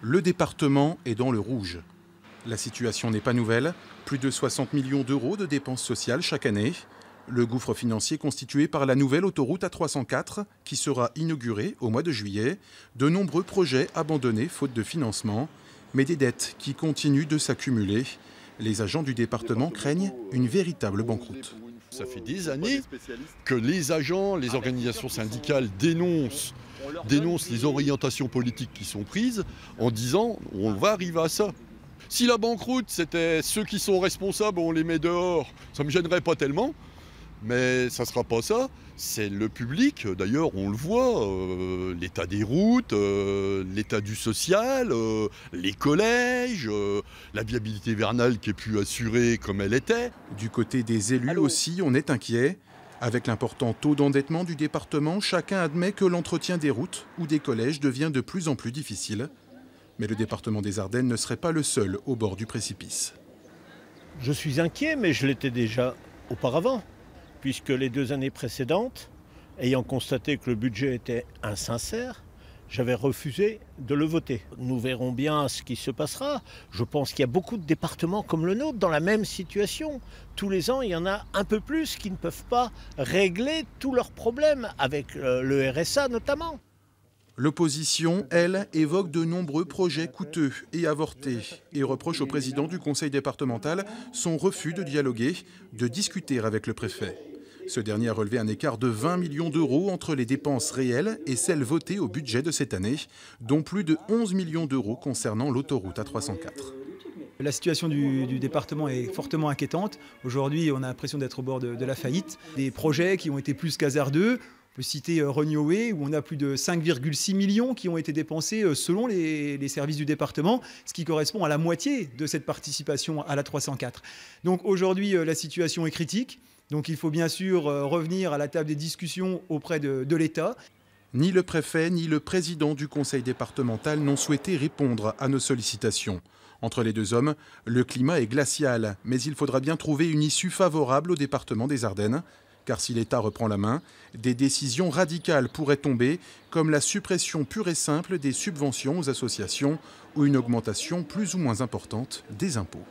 le département est dans le rouge. La situation n'est pas nouvelle. Plus de 60 millions d'euros de dépenses sociales chaque année. Le gouffre financier constitué par la nouvelle autoroute A304 qui sera inaugurée au mois de juillet. De nombreux projets abandonnés faute de financement, mais des dettes qui continuent de s'accumuler. Les agents du département craignent une véritable banqueroute. Ça fait des années que les agents, les organisations syndicales dénoncent dénonce les orientations politiques qui sont prises en disant on va arriver à ça. Si la banqueroute, c'était ceux qui sont responsables, on les met dehors, ça ne me gênerait pas tellement. Mais ça ne sera pas ça. C'est le public, d'ailleurs on le voit, euh, l'état des routes, euh, l'état du social, euh, les collèges, la viabilité vernale qui est plus assurée comme elle était. Du côté des élus aussi, on est inquiet. Avec l'important taux d'endettement du département, chacun admet que l'entretien des routes ou des collèges devient de plus en plus difficile. Mais le département des Ardennes ne serait pas le seul au bord du précipice. Je suis inquiet, mais je l'étais déjà auparavant, puisque les deux années précédentes, ayant constaté que le budget était insincère, j'avais refusé de le voter. Nous verrons bien ce qui se passera. Je pense qu'il y a beaucoup de départements comme le nôtre dans la même situation. Tous les ans, il y en a un peu plus qui ne peuvent pas régler tous leurs problèmes, avec euh, le RSA notamment. L'opposition, elle, évoque de nombreux projets coûteux et avortés et reproche au président du conseil départemental son refus de dialoguer, de discuter avec le préfet. Ce dernier a relevé un écart de 20 millions d'euros entre les dépenses réelles et celles votées au budget de cette année, dont plus de 11 millions d'euros concernant l'autoroute A304. La situation du, département est fortement inquiétante. Aujourd'hui, on a l'impression d'être au bord de, la faillite. Des projets qui ont été plus qu'hasardeux. On peut citer euh, Renewé, où on a plus de 5,6 millions qui ont été dépensés euh, selon les, les, services du département, ce qui correspond à la moitié de cette participation à la 304. Donc aujourd'hui, euh, la situation est critique. Donc il faut bien sûr euh, revenir à la table des discussions auprès de, l'État. Ni le préfet ni le président du conseil départemental n'ont souhaité répondre à nos sollicitations. Entre les deux hommes, le climat est glacial, mais il faudra bien trouver une issue favorable au département des Ardennes, car si l'État reprend la main, des décisions radicales pourraient tomber, comme la suppression pure et simple des subventions aux associations ou une augmentation plus ou moins importante des impôts.